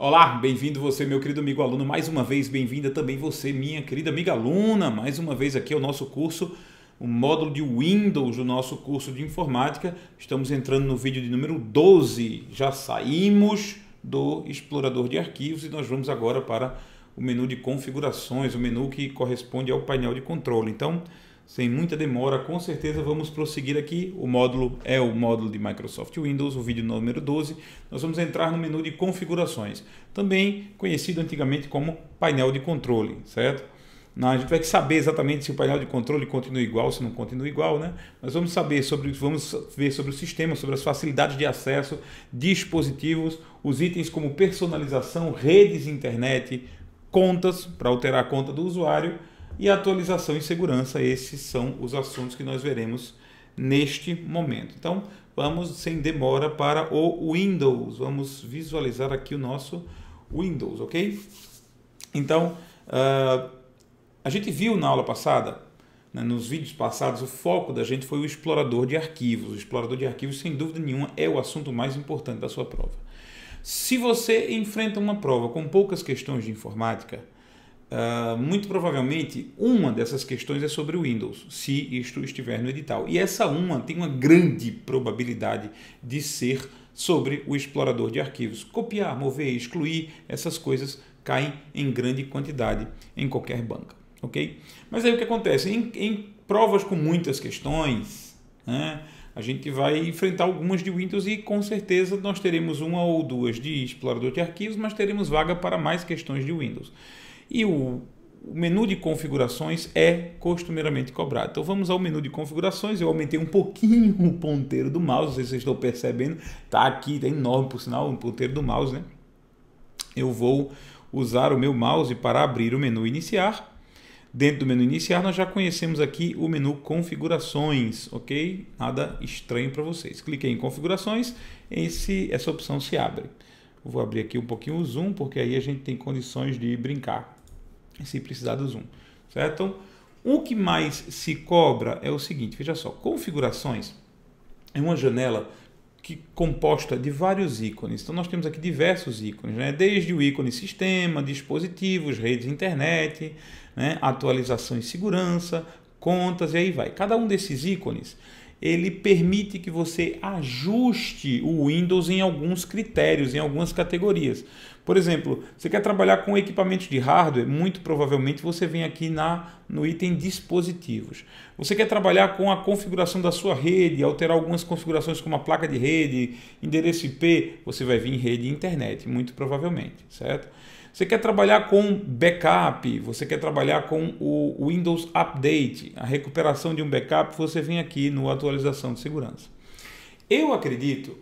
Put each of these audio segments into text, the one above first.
Olá, bem-vindo você, meu querido amigo aluno, mais uma vez bem-vinda também você, minha querida amiga aluna, mais uma vez aqui ao nosso curso, o módulo de Windows do nosso curso de informática. Estamos entrando no vídeo de número 12. Já saímos do explorador de arquivos e nós vamos agora para o menu de configurações, o menu que corresponde ao painel de controle. Então, sem muita demora, com certeza vamos prosseguir aqui. O módulo é o módulo de Microsoft Windows, o vídeo número 12. Nós vamos entrar no menu de configurações, também conhecido antigamente como painel de controle, certo? Não, a gente vai saber exatamente se o painel de controle continua igual, se não continua igual, né? Mas vamos saber sobre, vamos ver sobre o sistema, sobre as facilidades de acesso, dispositivos, os itens como personalização, redes internet, contas para alterar a conta do usuário e atualização em segurança. Esses são os assuntos que nós veremos neste momento. Então, vamos sem demora para o Windows. Vamos visualizar aqui o nosso Windows, ok? Então, uh, a gente viu na aula passada, né, nos vídeos passados, o foco da gente foi o explorador de arquivos. O explorador de arquivos, sem dúvida nenhuma, é o assunto mais importante da sua prova. Se você enfrenta uma prova com poucas questões de informática, Uh, muito provavelmente uma dessas questões é sobre o Windows, se isto estiver no edital. E essa uma tem uma grande probabilidade de ser sobre o explorador de arquivos. Copiar, mover, excluir, essas coisas caem em grande quantidade em qualquer banca, ok? Mas aí o que acontece? Em, em provas com muitas questões, né, a gente vai enfrentar algumas de Windows e com certeza nós teremos uma ou duas de explorador de arquivos, mas teremos vaga para mais questões de Windows e o menu de configurações é costumeiramente cobrado. Então vamos ao menu de configurações, eu aumentei um pouquinho o ponteiro do mouse, não sei se vocês estão percebendo, tá aqui, está enorme por sinal, o um ponteiro do mouse, né? Eu vou usar o meu mouse para abrir o menu iniciar. Dentro do menu iniciar, nós já conhecemos aqui o menu configurações, ok? Nada estranho para vocês. Cliquei em configurações, esse, essa opção se abre. Vou abrir aqui um pouquinho o zoom, porque aí a gente tem condições de brincar, se precisar do zoom, certo? Então, o que mais se cobra é o seguinte, veja só, configurações é uma janela que composta de vários ícones. Então nós temos aqui diversos ícones, né? desde o ícone sistema, dispositivos, redes internet, né? atualização e segurança, contas e aí vai. Cada um desses ícones ele permite que você ajuste o Windows em alguns critérios, em algumas categorias. Por exemplo, você quer trabalhar com equipamentos de hardware, muito provavelmente você vem aqui na no item dispositivos. Você quer trabalhar com a configuração da sua rede, alterar algumas configurações como a placa de rede, endereço IP, você vai vir em rede e internet, muito provavelmente, certo? Você quer trabalhar com backup, você quer trabalhar com o Windows Update, a recuperação de um backup, você vem aqui no atualização de segurança. Eu acredito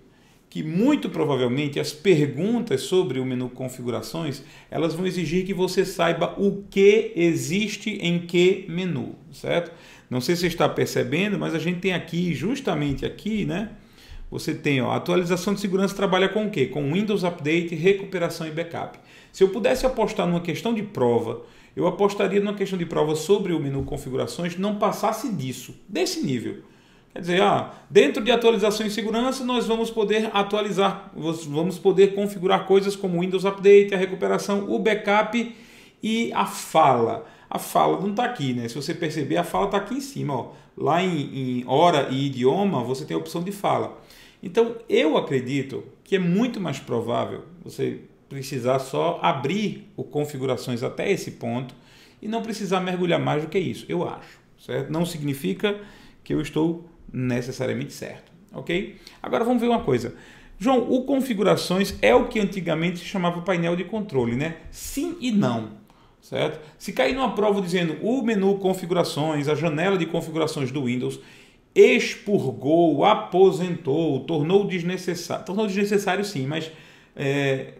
que muito provavelmente as perguntas sobre o menu configurações, elas vão exigir que você saiba o que existe em que menu, certo? Não sei se você está percebendo, mas a gente tem aqui, justamente aqui, né? Você tem ó, atualização de segurança trabalha com o quê? Com Windows Update, recuperação e backup. Se eu pudesse apostar numa questão de prova, eu apostaria numa questão de prova sobre o menu configurações não passasse disso, desse nível. Quer dizer, ah, dentro de atualização e segurança, nós vamos poder atualizar, vamos poder configurar coisas como Windows Update, a recuperação, o backup e a fala. A fala não está aqui, né? Se você perceber, a fala está aqui em cima. Ó. Lá em, em hora e idioma, você tem a opção de fala. Então, eu acredito que é muito mais provável, você precisar só abrir o configurações até esse ponto e não precisar mergulhar mais do que isso, eu acho, certo? Não significa que eu estou necessariamente certo, ok? Agora vamos ver uma coisa. João, o configurações é o que antigamente se chamava painel de controle, né? Sim e não, certo? Se cair numa prova dizendo o menu configurações, a janela de configurações do Windows expurgou, aposentou, tornou desnecessário, tornou desnecessário sim, mas é,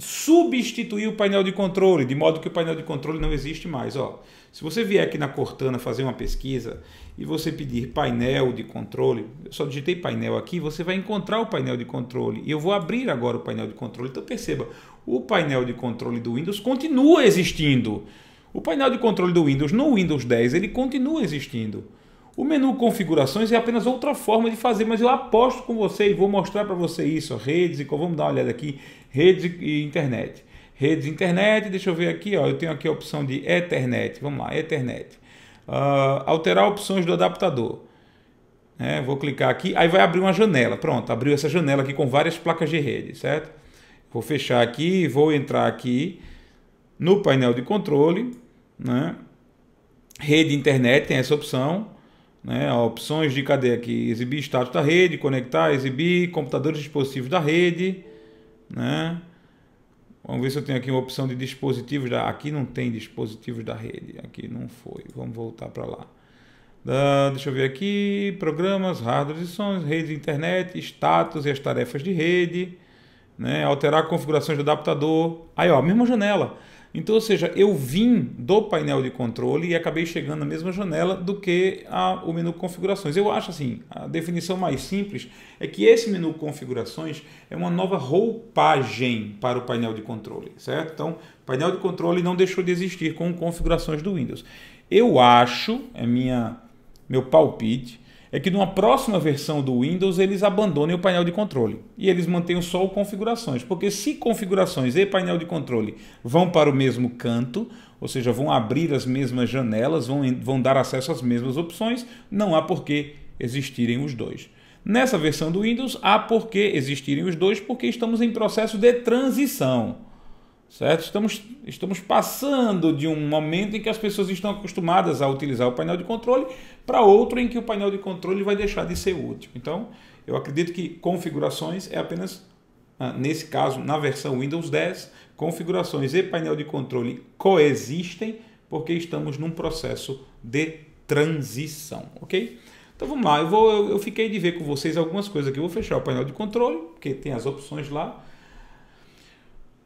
substituir o painel de controle, de modo que o painel de controle não existe mais. Ó, se você vier aqui na Cortana fazer uma pesquisa e você pedir painel de controle, eu só digitei painel aqui, você vai encontrar o painel de controle. E eu vou abrir agora o painel de controle. Então perceba, o painel de controle do Windows continua existindo. O painel de controle do Windows no Windows 10 ele continua existindo. O menu configurações é apenas outra forma de fazer, mas eu aposto com você e vou mostrar para você isso. Redes e vamos dar uma olhada aqui, redes e internet. Redes e internet, deixa eu ver aqui, ó, eu tenho aqui a opção de Ethernet. Vamos lá, Ethernet. Uh, alterar opções do adaptador. É, vou clicar aqui, aí vai abrir uma janela. Pronto, abriu essa janela aqui com várias placas de rede, certo? Vou fechar aqui, vou entrar aqui no painel de controle, né? Rede internet tem essa opção. Né, opções de cadeia aqui? Exibir status da rede, conectar, exibir computadores dispositivos da rede. Né? Vamos ver se eu tenho aqui uma opção de dispositivos da. Aqui não tem dispositivos da rede. Aqui não foi. Vamos voltar para lá. Da... Deixa eu ver aqui. Programas, hardware e sons, redes internet, status e as tarefas de rede. Né? Alterar configurações do adaptador. Aí, ó, mesma janela. Então, ou seja, eu vim do painel de controle e acabei chegando na mesma janela do que a, o menu configurações. Eu acho assim, a definição mais simples é que esse menu configurações é uma nova roupagem para o painel de controle, certo? Então, o painel de controle não deixou de existir com configurações do Windows. Eu acho, é minha meu palpite, é que numa próxima versão do Windows eles abandonem o painel de controle e eles mantenham só o configurações, porque se configurações e painel de controle vão para o mesmo canto, ou seja, vão abrir as mesmas janelas, vão, vão dar acesso às mesmas opções, não há por que existirem os dois. Nessa versão do Windows há por que existirem os dois, porque estamos em processo de transição. Certo? Estamos, estamos passando de um momento em que as pessoas estão acostumadas a utilizar o painel de controle para outro em que o painel de controle vai deixar de ser útil. Então, eu acredito que configurações é apenas, ah, nesse caso, na versão Windows 10, configurações e painel de controle coexistem porque estamos num processo de transição, ok? Então vamos lá, eu, vou, eu, eu fiquei de ver com vocês algumas coisas aqui. Eu vou fechar o painel de controle, porque tem as opções lá.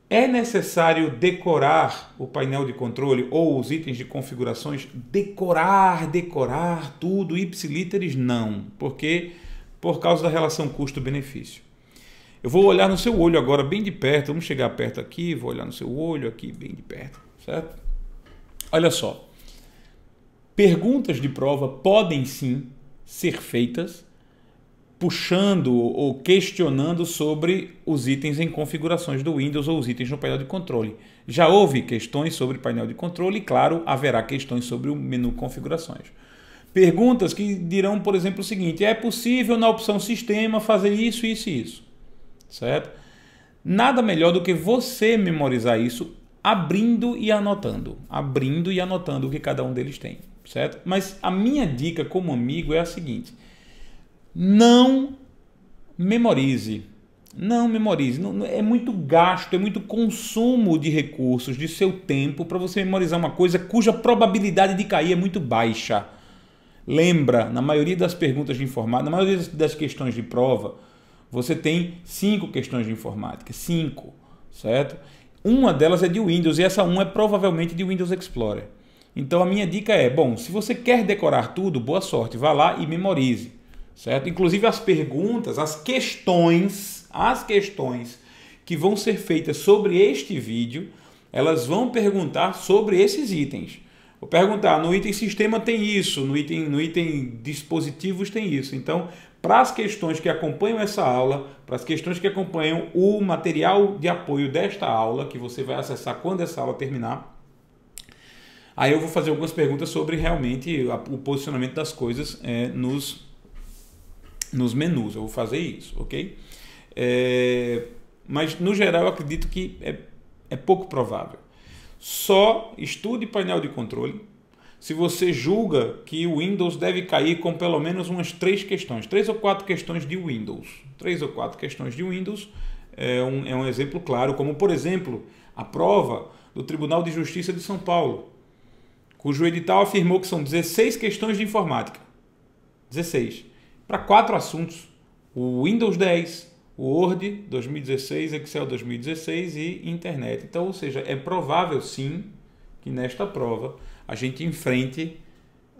É necessário decorar o painel de controle ou os itens de configurações? Decorar, decorar tudo, ipsilíteres? não, porque por causa da relação custo-benefício. Eu vou olhar no seu olho agora bem de perto, vamos chegar perto aqui, vou olhar no seu olho aqui bem de perto, certo? Olha só. Perguntas de prova podem sim ser feitas puxando ou questionando sobre os itens em configurações do Windows ou os itens no painel de controle. Já houve questões sobre painel de controle e, claro, haverá questões sobre o menu configurações. Perguntas que dirão, por exemplo, o seguinte: é possível na opção sistema fazer isso, isso e isso? Certo? Nada melhor do que você memorizar isso abrindo e anotando, abrindo e anotando o que cada um deles tem, certo? Mas a minha dica como amigo é a seguinte: não memorize. Não memorize. é muito gasto, é muito consumo de recursos, de seu tempo, para você memorizar uma coisa cuja probabilidade de cair é muito baixa. Lembra, na maioria das perguntas de informática, na maioria das questões de prova, você tem cinco questões de informática. Cinco, certo? Uma delas é de Windows e essa uma é provavelmente de Windows Explorer. Então a minha dica é: bom, se você quer decorar tudo, boa sorte, vá lá e memorize certo? Inclusive as perguntas, as questões, as questões que vão ser feitas sobre este vídeo, elas vão perguntar sobre esses itens. Vou perguntar, no item sistema tem isso, no item, no item dispositivos tem isso. Então, para as questões que acompanham essa aula, para as questões que acompanham o material de apoio desta aula, que você vai acessar quando essa aula terminar, aí eu vou fazer algumas perguntas sobre realmente o posicionamento das coisas é, nos nos menus. Eu vou fazer isso, ok? É, mas no geral eu acredito que é, é pouco provável. Só estude painel de controle se você julga que o Windows deve cair com pelo menos umas três questões, três ou quatro questões de Windows. Três ou quatro questões de Windows é um, é um exemplo claro, como por exemplo a prova do Tribunal de Justiça de São Paulo, cujo edital afirmou que são 16 questões de informática. 16 para quatro assuntos: o Windows 10, o Word 2016, Excel 2016 e internet. Então, ou seja, é provável sim que nesta prova a gente enfrente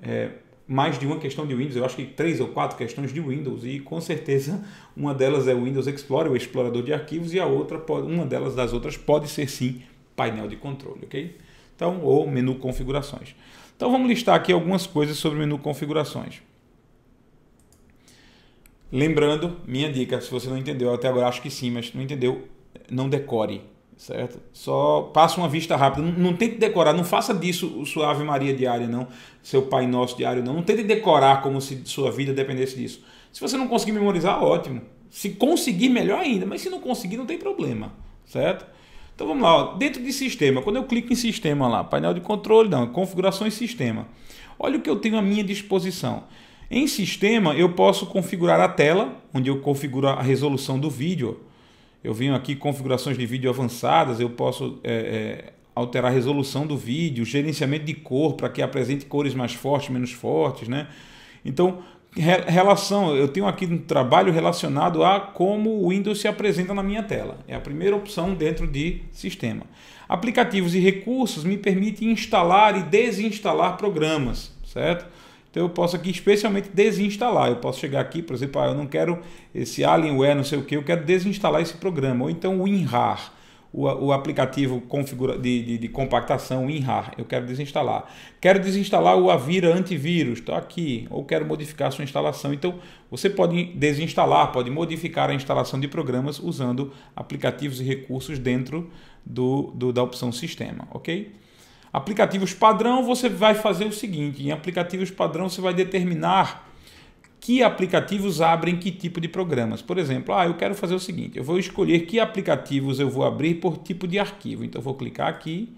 é, mais de uma questão de Windows. Eu acho que três ou quatro questões de Windows e com certeza uma delas é o Windows Explorer, o explorador de arquivos, e a outra, pode, uma delas das outras pode ser sim painel de controle, ok? Então, ou menu configurações. Então vamos listar aqui algumas coisas sobre o menu configurações. Lembrando, minha dica, se você não entendeu até agora, acho que sim, mas não entendeu, não decore, certo? Só passa uma vista rápida, não, não tente decorar, não faça disso sua Ave Maria diária, não, seu Pai Nosso diário, não. Não tente decorar como se sua vida dependesse disso. Se você não conseguir memorizar, ótimo. Se conseguir, melhor ainda, mas se não conseguir, não tem problema, certo? Então vamos lá, ó. dentro de sistema, quando eu clico em sistema lá, painel de controle, não, configurações sistema. Olha o que eu tenho à minha disposição. Em sistema, eu posso configurar a tela, onde eu configuro a resolução do vídeo. Eu venho aqui configurações de vídeo avançadas, eu posso é, é, alterar a resolução do vídeo, gerenciamento de cor para que apresente cores mais fortes, menos fortes, né? Então, relação, eu tenho aqui um trabalho relacionado a como o Windows se apresenta na minha tela. É a primeira opção dentro de sistema. Aplicativos e recursos me permitem instalar e desinstalar programas, certo? Então eu posso aqui especialmente desinstalar. Eu posso chegar aqui, por exemplo, ah, eu não quero esse Alienware, não sei o que, eu quero desinstalar esse programa. Ou então o WinRAR, o, o aplicativo configura de, de, de compactação WinRAR, eu quero desinstalar. Quero desinstalar o Avira antivírus, está aqui. Ou quero modificar a sua instalação. Então você pode desinstalar, pode modificar a instalação de programas usando aplicativos e recursos dentro do, do da opção sistema, ok? Aplicativos padrão, você vai fazer o seguinte: em aplicativos padrão, você vai determinar que aplicativos abrem que tipo de programas. Por exemplo, ah, eu quero fazer o seguinte: eu vou escolher que aplicativos eu vou abrir por tipo de arquivo. Então, eu vou clicar aqui,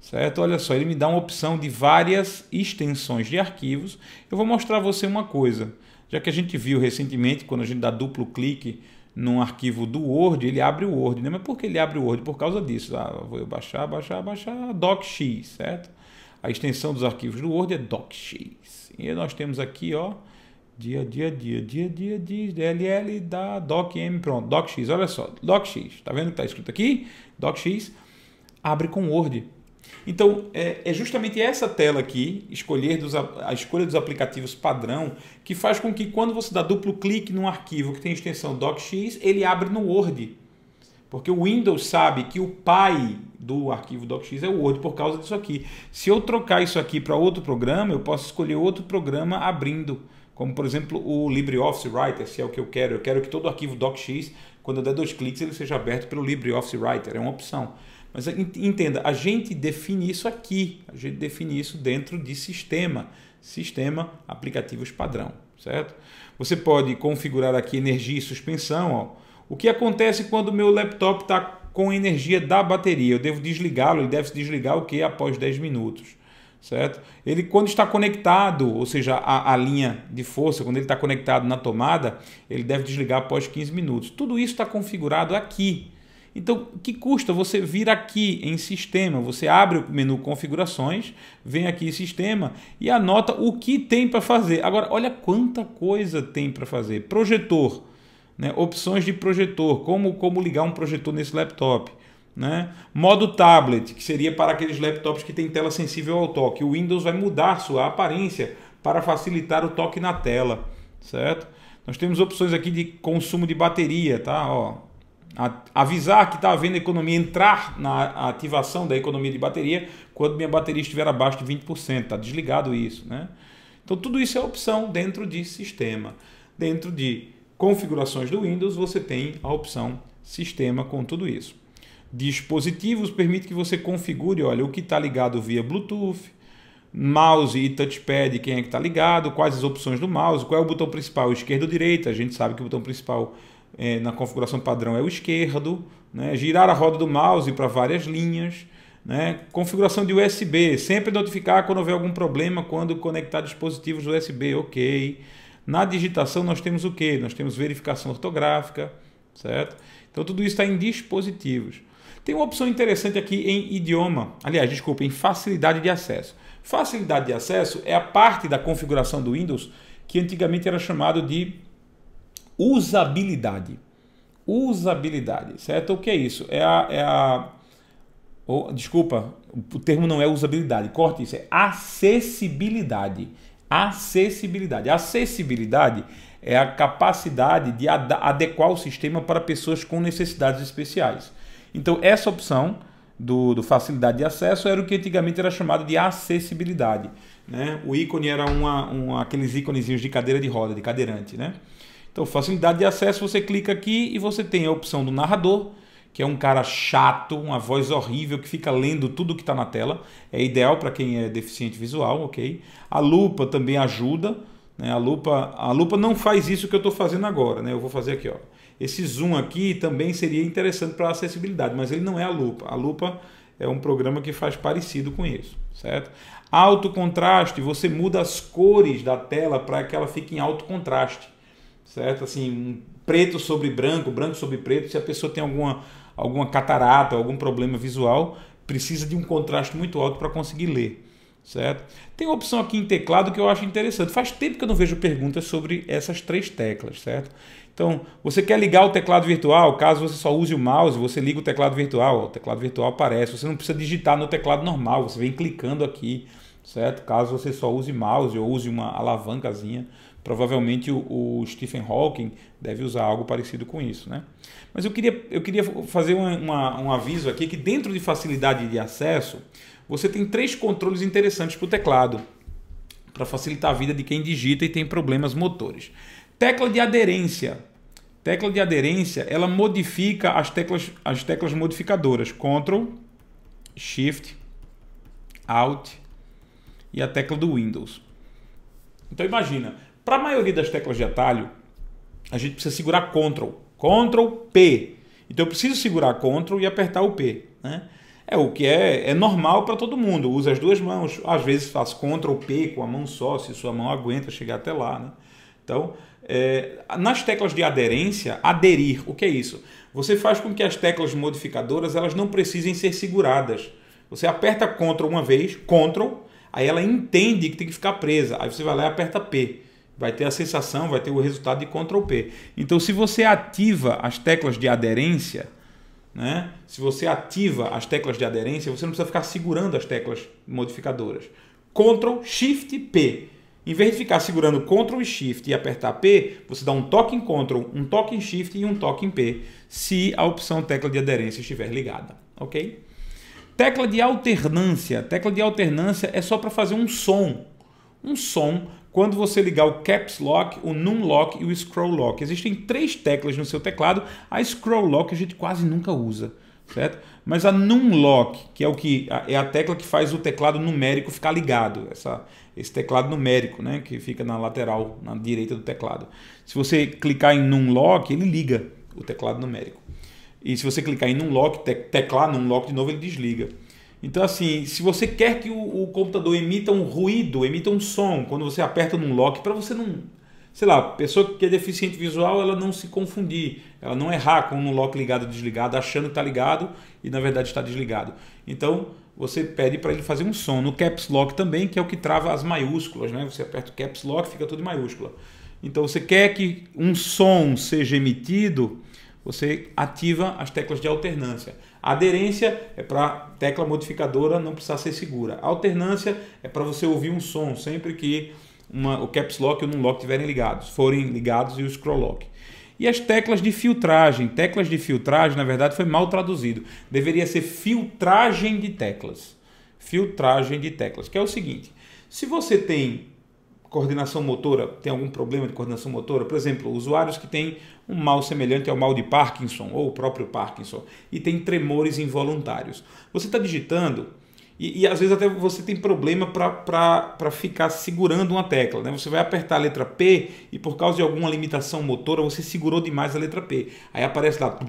certo? Olha só, ele me dá uma opção de várias extensões de arquivos. Eu vou mostrar a você uma coisa, já que a gente viu recentemente, quando a gente dá duplo clique num arquivo do Word, ele abre o Word, né? Mas por que ele abre o Word? Por causa disso. Ah, vou baixar, baixar, baixar docx, certo? A extensão dos arquivos do Word é docx. E nós temos aqui, ó, dia, dia, dia, dia, dia, dia, DLL da docm, pronto, docx, olha só, docx. Tá vendo que tá escrito aqui? Docx abre com Word. Então, é, é, justamente essa tela aqui, escolher dos, a escolha dos aplicativos padrão, que faz com que quando você dá duplo clique num arquivo que tem extensão docx, ele abre no Word. Porque o Windows sabe que o pai do arquivo docx é o Word por causa disso aqui. Se eu trocar isso aqui para outro programa, eu posso escolher outro programa abrindo. Como, por exemplo, o LibreOffice Writer, se é o que eu quero. Eu quero que todo arquivo docx, quando eu der dois cliques, ele seja aberto pelo LibreOffice Writer. É uma opção. Mas entenda, a gente define isso aqui, a gente define isso dentro de sistema, sistema aplicativos padrão, certo? Você pode configurar aqui energia e suspensão. Ó. O que acontece quando o meu laptop está com energia da bateria? Eu devo desligá-lo, ele deve se desligar o que após 10 minutos certo? Ele quando está conectado, ou seja, a, a linha de força, quando ele está conectado na tomada, ele deve desligar após 15 minutos. Tudo isso está configurado aqui, então, que custa você vir aqui em sistema? Você abre o menu configurações, vem aqui em sistema e anota o que tem para fazer. Agora, olha quanta coisa tem para fazer. Projetor, né? opções de projetor, como, como ligar um projetor nesse laptop. Né? Modo tablet, que seria para aqueles laptops que tem tela sensível ao toque. O Windows vai mudar sua aparência para facilitar o toque na tela, certo? Nós temos opções aqui de consumo de bateria, tá? Ó, a, avisar que está havendo economia, entrar na ativação da economia de bateria quando minha bateria estiver abaixo de 20%, está desligado isso. Né? Então tudo isso é opção dentro de sistema. Dentro de configurações do Windows, você tem a opção sistema com tudo isso. Dispositivos permite que você configure, olha, o que está ligado via Bluetooth, mouse e touchpad, quem é que está ligado, quais as opções do mouse, qual é o botão principal, esquerda ou direita. A gente sabe que o botão principal é, na configuração padrão é o esquerdo, né? girar a roda do mouse para várias linhas, né? configuração de USB, sempre notificar quando houver algum problema quando conectar dispositivos USB, ok. Na digitação nós temos o que? Nós temos verificação ortográfica, certo? Então tudo isso está em dispositivos. Tem uma opção interessante aqui em idioma, aliás, desculpa, em facilidade de acesso. Facilidade de acesso é a parte da configuração do Windows que antigamente era chamado de usabilidade. Usabilidade, certo? O que é isso? É a. É a oh, desculpa, o termo não é usabilidade, corte isso, é acessibilidade. Acessibilidade. Acessibilidade é a capacidade de ad adequar o sistema para pessoas com necessidades especiais. Então, essa opção do, do, facilidade de acesso era o que antigamente era chamado de acessibilidade. Né? O ícone era uma, uma, aqueles íconezinhos de cadeira de roda, de cadeirante. Né? Então, facilidade de acesso, você clica aqui e você tem a opção do narrador, que é um cara chato, uma voz horrível que fica lendo tudo que está na tela. É ideal para quem é deficiente visual, ok? A lupa também ajuda. Né? A, lupa, a lupa não faz isso que eu estou fazendo agora. Né? Eu vou fazer aqui. Ó. Esse zoom aqui também seria interessante para acessibilidade, mas ele não é a lupa. A lupa é um programa que faz parecido com isso, certo? Alto contraste, você muda as cores da tela para que ela fique em alto contraste certo? Assim, preto sobre branco, branco sobre preto, se a pessoa tem alguma, alguma catarata, algum problema visual, precisa de um contraste muito alto para conseguir ler, certo? Tem uma opção aqui em teclado que eu acho interessante. Faz tempo que eu não vejo perguntas sobre essas três teclas, certo? Então, você quer ligar o teclado virtual? Caso você só use o mouse, você liga o teclado virtual. O teclado virtual aparece. Você não precisa digitar no teclado normal. Você vem clicando aqui, certo? Caso você só use mouse ou use uma alavancazinha, Provavelmente o, o, Stephen Hawking deve usar algo parecido com isso. Né? Mas eu queria, eu queria fazer uma, uma, um aviso aqui que dentro de facilidade de acesso, você tem três controles interessantes para o teclado, para facilitar a vida de quem digita e tem problemas motores. Tecla de aderência. Tecla de aderência, ela modifica as teclas, as teclas modificadoras. Ctrl, Shift, Alt e a tecla do Windows. Então imagina, para a maioria das teclas de atalho, a gente precisa segurar Ctrl, Ctrl P. Então eu preciso segurar Ctrl e apertar o P. Né? É o que é, é normal para todo mundo. Usa as duas mãos. Às vezes faz Ctrl P com a mão só, se sua mão aguenta chegar até lá. Né? Então, é, nas teclas de aderência, aderir, o que é isso? Você faz com que as teclas modificadoras elas não precisem ser seguradas. Você aperta Ctrl uma vez, Ctrl, aí ela entende que tem que ficar presa. Aí você vai lá e aperta P vai ter a sensação, vai ter o resultado de Ctrl P. Então, se você ativa as teclas de aderência, né? se você ativa as teclas de aderência, você não precisa ficar segurando as teclas modificadoras. Ctrl Shift P. Em vez de ficar segurando Ctrl e Shift e apertar P, você dá um toque em Ctrl, um toque em Shift e um toque em P, se a opção tecla de aderência estiver ligada, ok? Tecla de alternância. Tecla de alternância é só para fazer um som. Um som quando você ligar o Caps Lock, o Num Lock e o Scroll Lock. Existem três teclas no seu teclado. A Scroll Lock a gente quase nunca usa, certo? Mas a Num Lock, que é o que é a tecla que faz o teclado numérico ficar ligado, essa, esse teclado numérico, né, que fica na lateral, na direita do teclado. Se você clicar em Num Lock, ele liga o teclado numérico. E se você clicar em Num Lock, teclar Num Lock de novo, ele desliga. Então, assim, se você quer que o, o computador emita um ruído, emita um som quando você aperta num lock, para você não. Sei lá, pessoa que é deficiente visual, ela não se confundir, ela não errar com um lock ligado ou desligado, achando que está ligado e na verdade está desligado. Então, você pede para ele fazer um som. No caps lock também, que é o que trava as maiúsculas, né? Você aperta o caps lock, fica tudo em maiúscula. Então, você quer que um som seja emitido, você ativa as teclas de alternância. A aderência é para tecla modificadora não precisar ser segura. A alternância é para você ouvir um som sempre que uma, o caps lock e o num lock estiverem ligados, forem ligados e o scroll lock. E as teclas de filtragem. Teclas de filtragem, na verdade, foi mal traduzido. Deveria ser filtragem de teclas. Filtragem de teclas, que é o seguinte: se você tem coordenação motora tem algum problema de coordenação motora, por exemplo, usuários que têm um mal semelhante ao mal de Parkinson ou o próprio Parkinson e tem tremores involuntários. Você está digitando e, e, às vezes até você tem problema para ficar segurando uma tecla. Né? Você vai apertar a letra P e por causa de alguma limitação motora você segurou demais a letra P. Aí aparece lá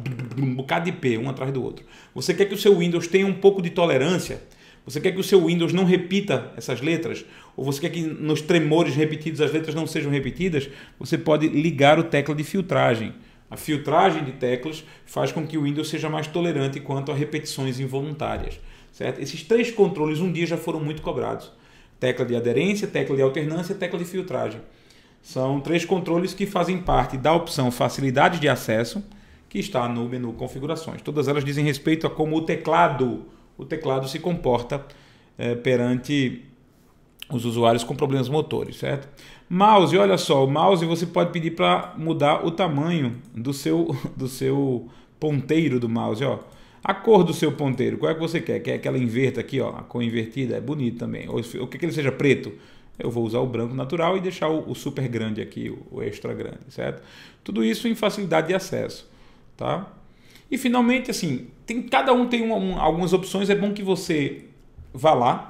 um bocado de P, um atrás do outro. Você quer que o seu Windows tenha um pouco de tolerância você quer que o seu Windows não repita essas letras? Ou você quer que nos tremores repetidos as letras não sejam repetidas? Você pode ligar o tecla de filtragem. A filtragem de teclas faz com que o Windows seja mais tolerante quanto a repetições involuntárias. Certo? Esses três controles um dia já foram muito cobrados: tecla de aderência, tecla de alternância, tecla de filtragem. São três controles que fazem parte da opção facilidade de acesso, que está no menu configurações. Todas elas dizem respeito a como o teclado o teclado se comporta é, perante os usuários com problemas motores, certo? Mouse, olha só, o mouse você pode pedir para mudar o tamanho do seu, do seu ponteiro do mouse, ó. A cor do seu ponteiro, qual é que você quer? Quer que ela inverta aqui, ó, a cor invertida, é bonito também. Ou, ou que ele seja preto? Eu vou usar o branco natural e deixar o, o super grande aqui, o, o extra grande, certo? Tudo isso em facilidade de acesso, tá? E finalmente, assim, tem cada um tem um, algumas opções, é bom que você vá lá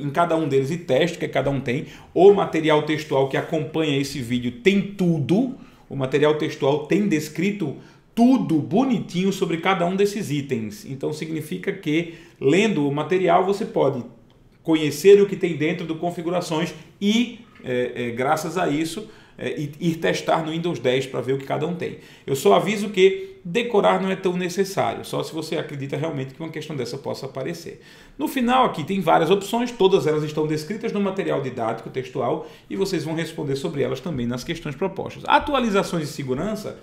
em cada um deles e teste, é que cada um tem. O material textual que acompanha esse vídeo tem tudo. O material textual tem descrito tudo bonitinho sobre cada um desses itens. Então significa que lendo o material você pode conhecer o que tem dentro do configurações e é, é, graças a isso é, e ir testar no Windows 10 para ver o que cada um tem. Eu só aviso que decorar não é tão necessário, só se você acredita realmente que uma questão dessa possa aparecer. No final aqui tem várias opções, todas elas estão descritas no material didático textual e vocês vão responder sobre elas também nas questões propostas. Atualizações de segurança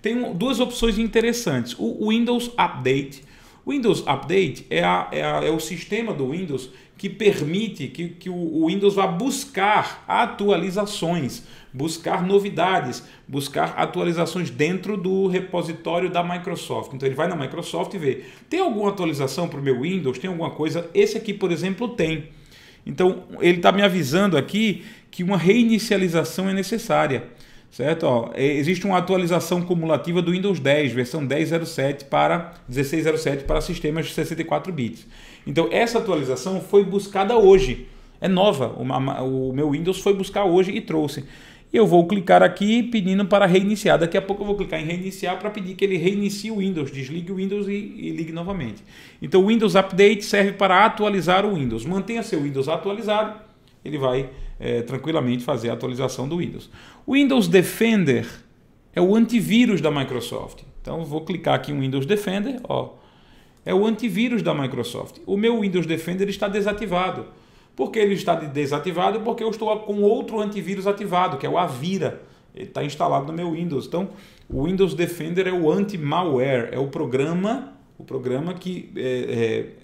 tem duas opções interessantes. O Windows Update Windows Update é, a, é, a, é o sistema do Windows que permite que, que o, o Windows vá buscar atualizações, buscar novidades, buscar atualizações dentro do repositório da Microsoft. Então ele vai na Microsoft e vê: tem alguma atualização para o meu Windows? Tem alguma coisa? Esse aqui, por exemplo, tem. Então ele está me avisando aqui que uma reinicialização é necessária certo? Ó, é, existe uma atualização cumulativa do Windows 10, versão 10.07 para 16.07 para sistemas de 64 bits. Então essa atualização foi buscada hoje, é nova. O, o meu Windows foi buscar hoje e trouxe. Eu vou clicar aqui pedindo para reiniciar. Daqui a pouco eu vou clicar em reiniciar para pedir que ele reinicie o Windows, desligue o Windows e, e ligue novamente. Então o Windows Update serve para atualizar o Windows. Mantenha seu Windows atualizado, ele vai é, tranquilamente fazer a atualização do Windows. O Windows Defender é o antivírus da Microsoft. Então vou clicar aqui em Windows Defender, ó. É o antivírus da Microsoft. O meu Windows Defender está desativado. Por que ele está desativado? Porque eu estou com outro antivírus ativado, que é o Avira. Ele está instalado no meu Windows. Então, o Windows Defender é o anti-malware, é o programa, o programa que é, é,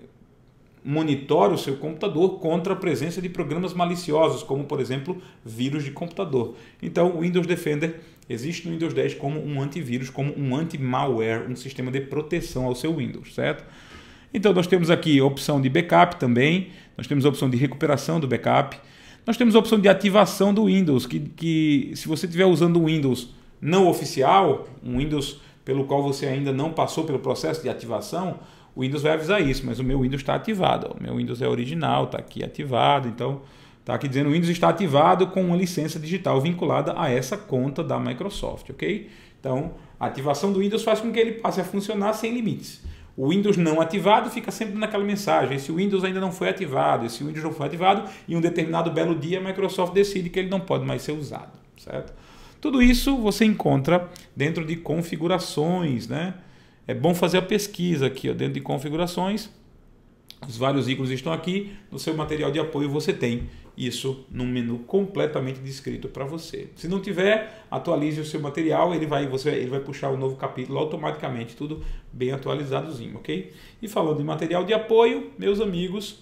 monitore o seu computador contra a presença de programas maliciosos, como por exemplo vírus de computador. Então, o Windows Defender existe no Windows 10 como um antivírus, como um anti-malware, um sistema de proteção ao seu Windows, certo? Então, nós temos aqui a opção de backup também, nós temos a opção de recuperação do backup, nós temos a opção de ativação do Windows, que, que se você estiver usando um Windows não oficial, um Windows pelo qual você ainda não passou pelo processo de ativação, o Windows vai avisar isso, mas o meu Windows está ativado. O meu Windows é original, está aqui ativado, então está aqui dizendo o Windows está ativado com uma licença digital vinculada a essa conta da Microsoft, ok? Então, a ativação do Windows faz com que ele passe a funcionar sem limites. O Windows não ativado fica sempre naquela mensagem: esse Windows ainda não foi ativado, esse Windows não foi ativado, e um determinado belo dia a Microsoft decide que ele não pode mais ser usado, certo? Tudo isso você encontra dentro de configurações, né? É bom fazer a pesquisa aqui ó, dentro de configurações. Os vários ícones estão aqui. No seu material de apoio você tem isso num menu completamente descrito para você. Se não tiver, atualize o seu material, ele vai, você, ele vai puxar um novo capítulo automaticamente, tudo bem atualizadozinho, ok? E falando em material de apoio, meus amigos,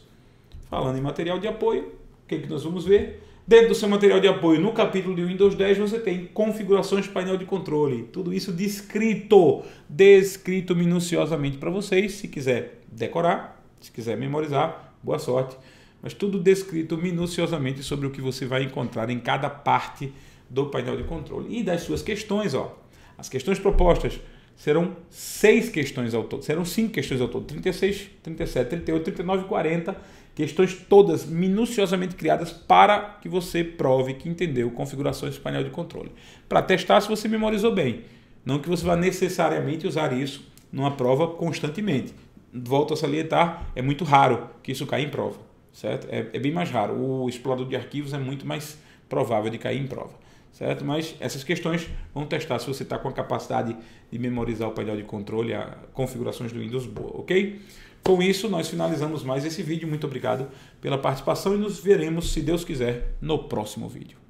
falando em material de apoio, o que, que nós vamos ver? Dentro do seu material de apoio, no capítulo de Windows 10, você tem configurações painel de controle. Tudo isso descrito, descrito minuciosamente para vocês. Se quiser decorar, se quiser memorizar, boa sorte. Mas tudo descrito minuciosamente sobre o que você vai encontrar em cada parte do painel de controle e das suas questões. Ó. As questões propostas serão seis questões ao todo, serão cinco questões ao todo, 36, 37, 38, 39 e 40, questões todas minuciosamente criadas para que você prove que entendeu configurações do painel de controle. Para testar se você memorizou bem, não que você vá necessariamente usar isso numa prova constantemente. Volto a salientar, é muito raro que isso caia em prova, certo? É, é bem mais raro. O explorador de arquivos é muito mais provável de cair em prova certo? Mas essas questões vão testar se você está com a capacidade de memorizar o painel de controle, as configurações do Windows boa, ok? Com isso, nós finalizamos mais esse vídeo. Muito obrigado pela participação e nos veremos, se Deus quiser, no próximo vídeo.